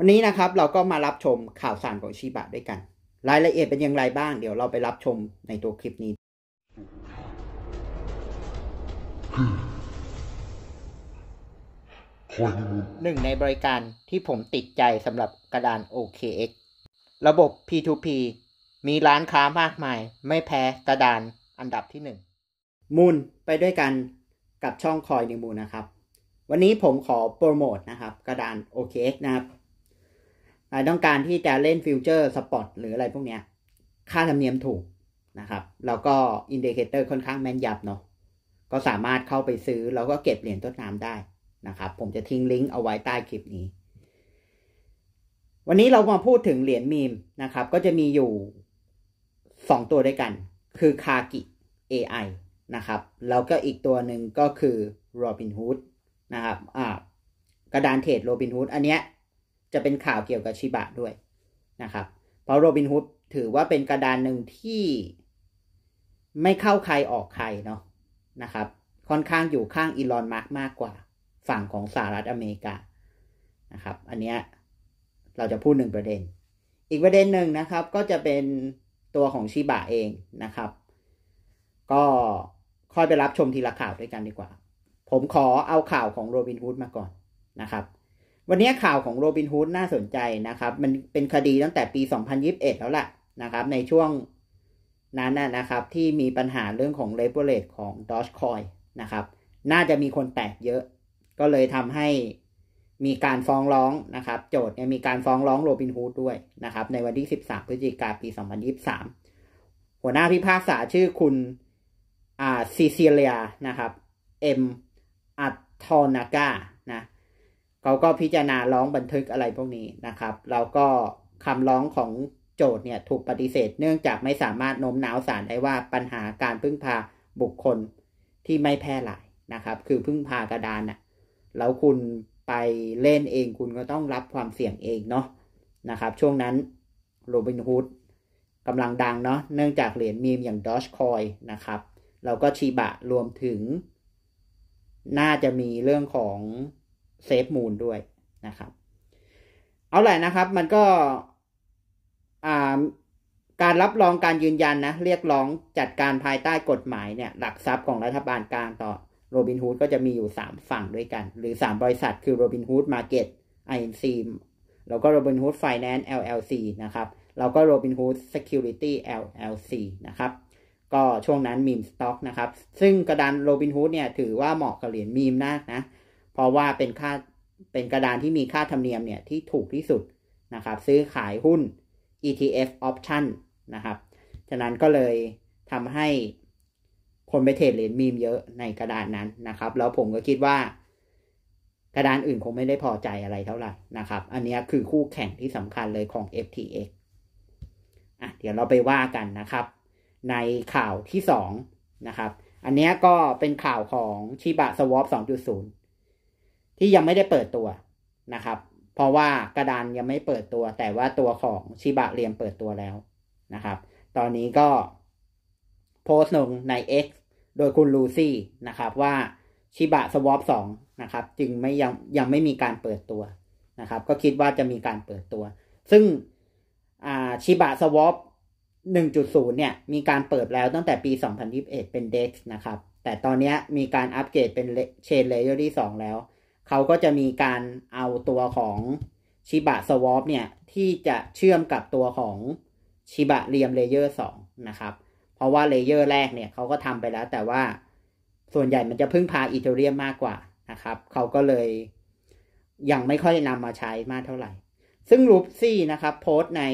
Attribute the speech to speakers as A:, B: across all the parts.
A: วันนี้นะครับเราก็มารับชมข่าวสารของชีบะด้วยกัน รายละเอียดเป็นอย่างไรบ้างเดี๋ยวเราไปรับชมในตัวคลิปนี้หนึ่งในบริการที่ผมติดใจสำหรับกระดาน OKX ระบบ P2P มีร้านค้ามากมายไม่แพ้กระดานอันดับที่หนึ่งมูลไปด้วยกันกับช่องคอยนิมูลนะครับ วันนี้ผมขอโปรโมทนะครับ กระดาน OKX นะครับต้องการที่จะเล่นฟิวเจอร์สปอตหรืออะไรพวกเนี้ยค่าธรรมเนียมถูกนะครับ แล้วก็อินดิเคเตอร์ค่อนข้างแม่นยำเนาะ ก็สามารถเข้าไปซื้อ แล้วก็เก็บเหรียญต้นน้ำได้นะครับ ผมจะทิ้งลิงก์เอาไว้ใต้คลิปนี้ วันนี้เรามาพูดถึงเหรียญมีมนะครับ ก็จะมีอยู่สองตัวด้วยกัน คือคากิ AI นะครับ แล้วก็อีกตัวหนึ่งก็คือ Robinhood นะครับกระดานเทรด Robinhood อันเนี้ยจะเป็นข่าวเกี่ยวกับชิบะด้วยนะครับ เพราะโรบินฮุดถือว่าเป็นกระดานหนึ่งที่ไม่เข้าใครออกใครเนาะนะครับ ค่อนข้างอยู่ข้างอีลอนมาร์กมากกว่า ฝั่งของสหรัฐอเมริกานะครับ อันเนี้ยเราจะพูดหนึ่งประเด็น อีกประเด็นหนึ่งนะครับ ก็จะเป็นตัวของชิบะเองนะครับ ก็ค่อยไปรับชมทีละข่าวด้วยกันดีกว่า ผมขอเอาข่าวของโรบินฮูดมาก่อนนะครับวันนี้ข่าวของโรบินฮูดน่าสนใจนะครับ มันเป็นคดีตั้งแต่ปี 2021 แล้วล่ะนะครับ ในช่วงนั้นนะครับ ที่มีปัญหาเรื่องของเลเวอเรจของ Dogecoin นะครับ น่าจะมีคนแตกเยอะ ก็เลยทำให้มีการฟ้องร้องนะครับ โจทย์เนี่ยมีการฟ้องร้องโรบินฮูดด้วยนะครับ ในวันที่ 13พฤศจิกาปี 2023 หัวหน้าพิพากษาชื่อคุณอ่าซิซิเลียนะครับเอ็มอัตทอนากานะเขาก็พิจารณาร้องบันทึกอะไรพวกนี้นะครับ แล้วก็คำร้องของโจทย์เนี่ย ถูกปฏิเสธ เนื่องจากไม่สามารถโน้มน้าวศาลได้ว่าปัญหาการพึ่งพาบุคคลที่ไม่แพร่หลายนะครับ คือพึ่งพากระดานน่ะ แล้วคุณไปเล่นเองคุณก็ต้องรับความเสี่ยงเองเนาะนะครับ ช่วงนั้นโรบินฮูดกำลังดังเนาะ เนื่องจากเหรียญมีมอย่างดอชคอยนะครับแล้วก็ชีบะรวมถึง น่าจะมีเรื่องของเซฟมูลด้วยนะครับ เอาแหละนะครับมันก็การรับรองการยืนยันนะ เรียกร้องจัดการภายใต้กฎหมายเนี่ยหลักทรัพย์ของรัฐบาลกลางต่อโรบินฮูดก็จะมีอยู่ 3 ฝั่งด้วยกัน หรือ3บริษัทคือโรบินฮูดมาร์เก็ตไอเอ็นซีแล้วก็โรบินฮูดไฟแนนซ์ LLC นะครับ แล้วก็โรบินฮูดเซ e ูริตี้ LLC นะครับ ก็ช่วงนั้นมีมสต็อกนะครับ ซึ่งกระดานโรบินฮูดเนี่ยถือว่าเหมาะกับเหรียญมีมนะนะเพราะว่าเป็นค่าเป็นกระดานที่มีค่าธรรมเนียมเนี่ยที่ถูกที่สุดนะครับ ซื้อขายหุ้น ETF option นะครับฉะนั้นก็เลยทำให้คนไปเทรดเหรียญมีมเยอะในกระดานนั้นนะครับแล้วผมก็คิดว่ากระดานอื่นคงไม่ได้พอใจอะไรเท่าไหร่นะครับ อันนี้คือคู่แข่งที่สำคัญเลยของ FTX อ่ะเดี๋ยวเราไปว่ากันนะครับ ในข่าวที่สองนะครับ อันนี้ก็เป็นข่าวของชิบะสวอป2.0ที่ยังไม่ได้เปิดตัวนะครับ เพราะว่ากระดานยังไม่เปิดตัว แต่ว่าตัวของชิบะเรียมเปิดตัวแล้วนะครับ ตอนนี้ก็โพสต์ลงใน X โดยคุณลูซี่นะครับ ว่าชิบะสวอปสองนะครับ จึงไม่ยังยังไม่มีการเปิดตัวนะครับ ก็คิดว่าจะมีการเปิดตัว ซึ่งชิบะสวอปหนนึ่งจุดศูย์เนี่ยมีการเปิดแล้วตั้งแต่ปีสองพันยิบเอ็ดเป็นเด็กนะครับแต่ตอนนี้มีการอัปเกรดเป็นเชนเลเยอร์ที่งแล้วเขาก็จะมีการเอาตัวของชิบะสวอปเนี่ยที่จะเชื่อมกับตัวของชิบะเรียมเลเยอร์สองนะครับ เพราะว่าเลเยอร์แรกเนี่ยเขาก็ทำไปแล้ว แต่ว่าส่วนใหญ่มันจะพึ่งพาอีเทเรียมมากกว่านะครับ เขาก็เลยยังไม่ค่อยนำมาใช้มากเท่าไหร่ ซึ่งรูปซี่นะครับ โพสต์ใน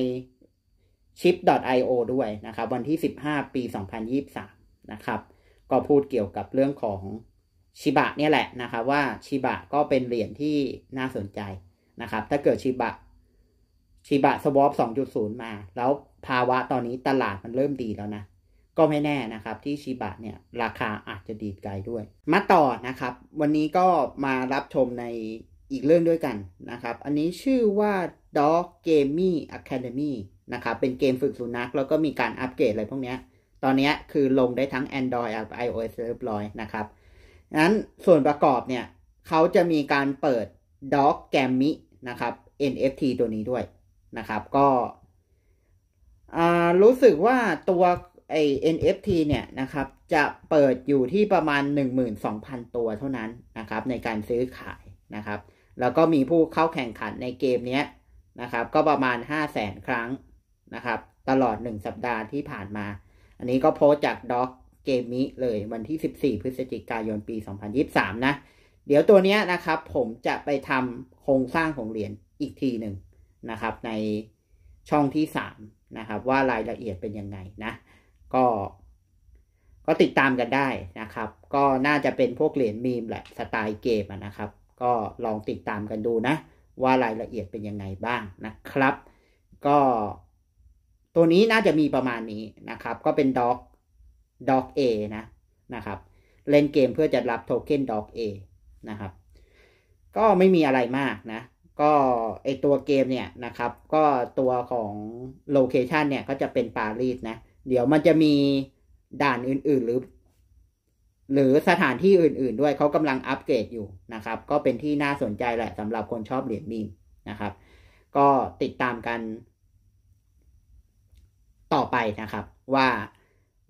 A: chip.io ด้วยนะครับ วันที่ 15 ปี 2023 นะครับ ก็พูดเกี่ยวกับเรื่องของชิบะเนี่ยแหละนะครับว่าชิบะก็เป็นเหรียญที่น่าสนใจนะครับถ้าเกิดชิบะชิบะสวอปสองจุดศูนย์มา แล้วภาวะตอนนี้ตลาดมันเริ่มดีแล้วนะ ก็ไม่แน่นะครับ ที่ชิบะเนี่ย ราคาอาจจะดีดไกลด้วย มาต่อนะครับ วันนี้ก็มารับชมในอีกเรื่องด้วยกันนะครับ อันนี้ชื่อว่า Dog Gaming Academy นะครับ เป็นเกมฝึกสุนัขแล้วก็มีการอัปเกรดอะไรพวกนี้ตอนนี้คือลงได้ทั้ง Android กับ iOS เรียบร้อยนะครับนั้น ส่วนประกอบเนี่ยเขาจะมีการเปิด Dog g a m m i นะครับ NFT ตัวนี้ด้วยนะครับก็รู้สึกว่าตัวไอ้ NFT เนี่ยนะครับจะเปิดอยู่ที่ประมาณ 12,000 ตัวเท่านั้นนะครับในการซื้อขายนะครับ แล้วก็มีผู้เข้าแข่งขันในเกมนี้นะครับก็ประมาณ500,000 ครั้งนะครับตลอด 1 สัปดาห์ที่ผ่านมา อันนี้ก็โพสจาก Dog เกมนี้เลยวันที่ 14 พฤศจิกายนปี 2023 นะ เดี๋ยวตัวนี้นะครับ ผมจะไปทำโครงสร้างของเหรียญอีกทีหนึ่งนะครับในช่องที่ 3 นะครับ ว่ารายละเอียดเป็นยังไงนะก็ก็ติดตามกันได้นะครับ ก็น่าจะเป็นพวกเหรียญมีมแหละสไตล์เกมนะครับ ก็ลองติดตามกันดูนะ ว่ารายละเอียดเป็นยังไงบ้างนะครับ ก็ตัวนี้น่าจะมีประมาณนี้นะครับ ก็เป็นด็อกดอกเอนะ นะครับ เล่นเกมเพื่อจะรับโทเค็นดอกเอนะครับ ก็ไม่มีอะไรมากนะ ก็ไอตัวเกมเนี่ยนะครับ ก็ตัวของโลเคชันเนี่ย ก็จะเป็นปารีสนะ เดี๋ยวมันจะมีด่านอื่น ๆ หรือ หรือสถานที่อื่น ๆ ด้วยเขากำลังอัปเกรดอยู่นะครับ ก็เป็นที่น่าสนใจแหละสำหรับคนชอบเหรียญบีมนะครับ ก็ติดตามกัน ต่อไปนะครับว่า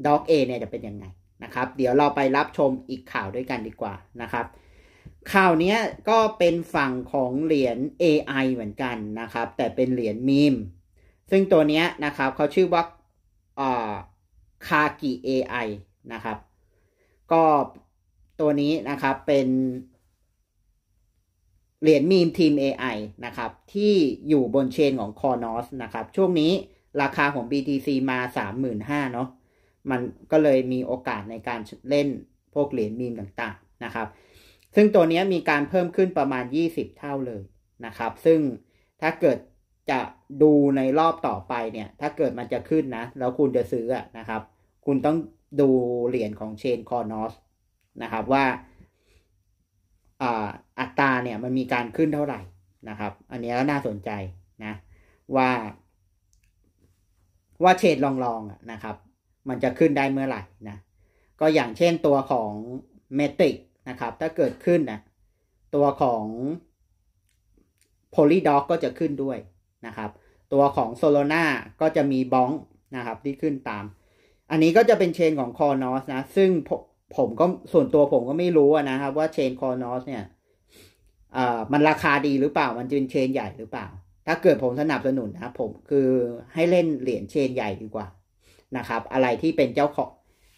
A: ดอกเ A เนี่ยจะเป็นยังไงนะครับ เดี๋ยวเราไปรับชมอีกข่าวด้วยกันดีกว่านะครับ ข่าวนี้ก็เป็นฝั่งของเหรียญ AI เหมือนกันนะครับ แต่เป็นเหรียญมีมซึ่งตัวนี้นะครับเขาชื่อว่าคากิ AI นะครับก็ตัวนี้นะครับเป็นเหรียญมีมทีม AI นะครับ ที่อยู่บนเชนของ c o r n o s นะครับ ช่วงนี้ราคาของ BTC มา 35,000เนาะมันก็เลยมีโอกาสในการเล่นพวกเหรียญมีมต่างๆนะครับ ซึ่งตัวนี้มีการเพิ่มขึ้นประมาณ 20 เท่าเลยนะครับ ซึ่งถ้าเกิดจะดูในรอบต่อไปเนี่ย ถ้าเกิดมันจะขึ้นนะแล้วคุณจะซื้อนะครับ คุณต้องดูเหรียญของเชนคอนอสนะครับว่าอัตราเนี่ยมันมีการขึ้นเท่าไหร่นะครับ อันนี้ก็น่าสนใจนะว่า ว่าเชนลองๆนะครับมันจะขึ้นได้เมื่อไหร่นะ ก็อย่างเช่นตัวของเมติกนะครับ ถ้าเกิดขึ้นนะ ตัวของโพลีด็อกก็จะขึ้นด้วยนะครับ ตัวของโซโลนาก็จะมีบ้องนะครับที่ขึ้นตาม อันนี้ก็จะเป็นเชนของคอนอสนะ ซึ่งผมก็ส่วนตัวผมก็ไม่รู้นะครับ ว่าเชนคอนอสเนี่ยมันราคาดีหรือเปล่า มันจะเป็นเชนใหญ่หรือเปล่า ถ้าเกิดผมสนับสนุนนะ ผมคือให้เล่นเหรียญเชนใหญ่ดีกว่านะครับอะไรที่เป็นเจ้าของ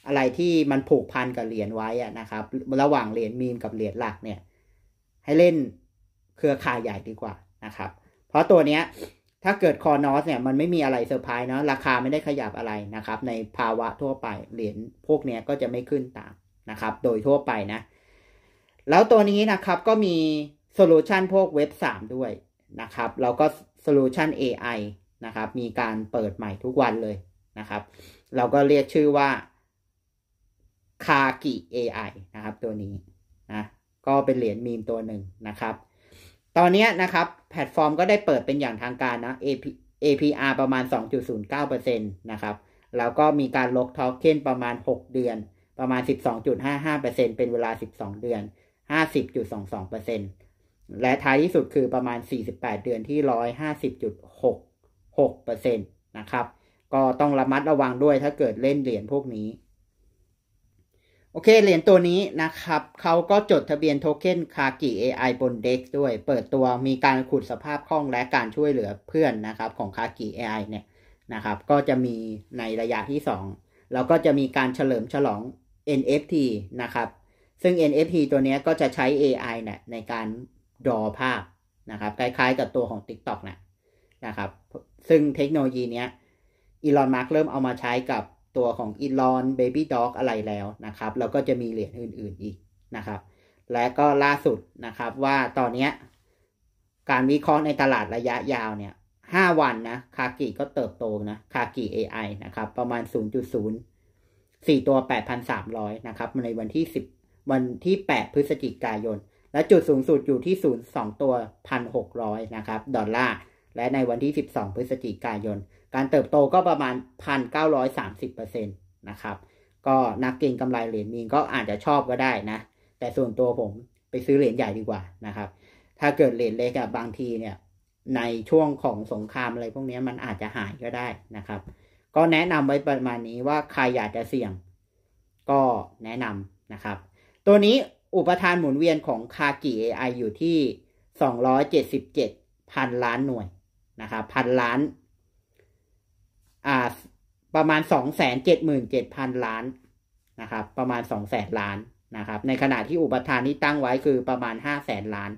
A: อะไรที่มันผูกพันกับเหรียญไว้นะครับ ระหว่างเหรียญมีมกับเหรียญหลักเนี่ย ให้เล่นเครือข่ายใหญ่ดีกว่านะครับ เพราะตัวเนี้ย ถ้าเกิดคอนอสเนี่ยมันไม่มีอะไรเซอร์ไพรส์เนาะราคาไม่ได้ขยับอะไรนะครับ ในภาวะทั่วไปเหรียญพวกเนี้ยก็จะไม่ขึ้นตามนะครับ โดยทั่วไปนะ แล้วตัวนี้นะครับก็มีโซลูชันพวกเว็บ 3 ด้วยนะครับแล้วก็โซลูชัน AI นะครับ มีการเปิดใหม่ทุกวันเลยนะครับ เราก็เรียกชื่อว่าคากิ AI นะครับ ตัวนี้นะ ก็เป็นเหรียญมีมตัวหนึ่งนะครับ ตอนนี้นะครับแพลตฟอร์มก็ได้เปิดเป็นอย่างทางการนะ AP APR ประมาณ 2.09%นะครับ แล้วก็มีการล็อกทอเค็นประมาณ 6 เดือน ประมาณ 12.55%เป็นเวลา 12 เดือน 50.22%และท้ายที่สุดคือประมาณ 48 เดือนที่ 150.66%นะครับก็ต้องระมัดระวังด้วยถ้าเกิดเล่นเหรียญพวกนี้ โอเคเหรียญตัวนี้นะครับ เขาก็จดทะเบียนโทเค็นคากิ AI บน DEX ด้วย เปิดตัวมีการขุดสภาพคล่องและการช่วยเหลือเพื่อนนะครับ ของคากิ AI เนี่ยนะครับ ก็จะมีในระยะที่ 2 แล้วก็จะมีการเฉลิมฉลอง NFT นะครับ ซึ่ง NFT ตัวนี้ก็จะใช้ AI เนี่ยในการดอภาพนะครับคล้ายๆกับตัวของ TikTok นะนะครับ ซึ่งเทคโนโลยีเนี้ยอีลอน มาร์กเริ่มเอามาใช้กับตัวของอีลอน เบบี้ ด็อกอะไรแล้วนะครับ แล้วก็จะมีเหรียญอื่น ๆอีกนะครับ และก็ล่าสุดนะครับว่าตอนนี้การวิเคราะห์ในตลาดระยะยาวเนี่ยห้าวันนะ คากิก็เติบโตนะ คากิ AI นะครับ ประมาณ 0.0 4 ตัว 8,300 นะครับ ในวันที่ 10 วันที่ 8 พฤศจิกายน และจุดสูงสุดอยู่ที่ 0 2 ตัว 1,600 นะครับ ดอลลาร์และในวันที่ 12 พฤศจิกายน การเติบโตก็ประมาณ 1,930%นะครับ ก็นักเก็งกำไรเหรียญมีนก็อาจจะชอบก็ได้นะ แต่ส่วนตัวผมไปซื้อเหรียญใหญ่ดีกว่านะครับ ถ้าเกิดเหรียญเล็กอะบางทีเนี่ย ในช่วงของสงครามอะไรพวกนี้มันอาจจะหายก็ได้นะครับ ก็แนะนำไว้ประมาณนี้ว่าใครอยากจะเสี่ยงก็แนะนำนะครับ ตัวนี้อุปทานหมุนเวียนของคากิ AI อยู่ที่277พันล้านหน่วยนะครับพันล้านอ่าประมาณสองแสนเจ็ดหมื่นเจ็ดพันล้านนะครับประมาณสองแสนล้านนะครับในขณะที่อุปทานที่ตั้งไว้คือประมาณห้าแสนล้าน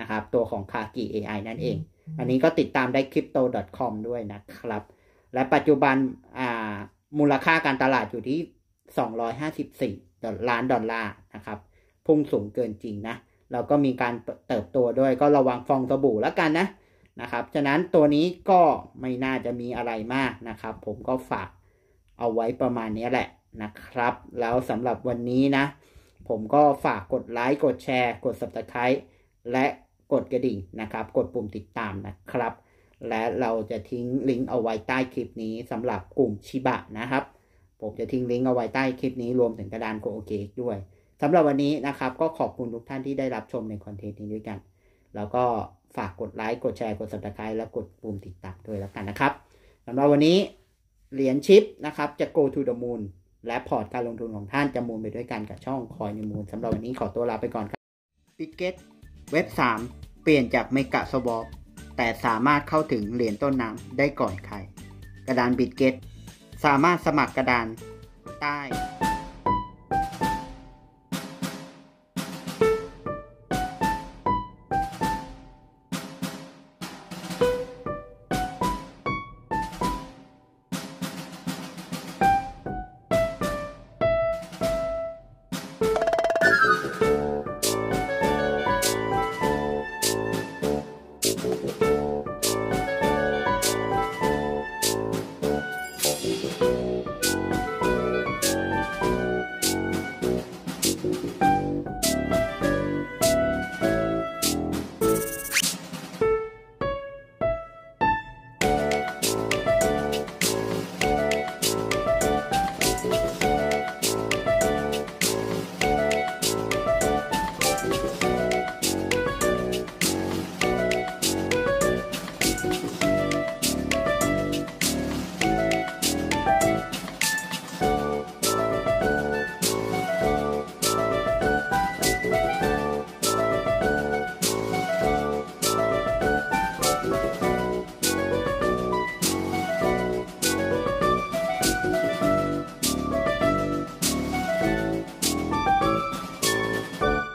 A: นะครับตัวของคากิ AI นั่นเอง อันนี้ก็ติดตามได้ crypto.com ด้วยนะครับ และปัจจุบันอ่ามูลค่าการตลาดอยู่ที่สองร้อยหาสิบสี่ล้านดอลลาร์ นะครับ พุ่งสูงเกินจริงนะ เราก็มีการเติบโตด้วย ก็ระวังฟองสบู่แล้วกันนะนะครับ ฉะนั้นตัวนี้ก็ไม่น่าจะมีอะไรมากนะครับ ผมก็ฝากเอาไว้ประมาณนี้แหละนะครับ แล้วสำหรับวันนี้นะ ผมก็ฝากกดไลค์ กดแชร์ กด subscribe และกดกระดิ่งนะครับ กดปุ่มติดตามนะครับ และเราจะทิ้งลิงก์เอาไว้ใต้คลิปนี้สำหรับกลุ่มชิบะนะครับ ผมจะทิ้งลิงก์เอาไว้ใต้คลิปนี้รวมถึงกระดานโคโอเะด้วยสำหรับวันนี้นะครับก็ขอบคุณทุกท่านที่ได้รับชมในคอนเทนต์นี้ด้วยกัน แล้วก็ฝากกดไลค์ กดแชร์ กด subscribe และกดปุ่มติดตามด้วยแล้วกันนะครับสำหรับวันนี้เหรียญชิปนะครับ จะ go to the moon และพอร์ตการลงทุนของท่านจะมูนไปด้วยกันกับช่องคอยนิมูลสำหรับวันนี้ขอตัวลาไปก่อนครับปิเกตเว็บ3เปลี่ยนจากเมกะสวอปแต่สามารถเข้าถึงเหรียญต้นน้ำได้ก่อนใครกระดานบิตเกตสามารถสมัครกระดานใต้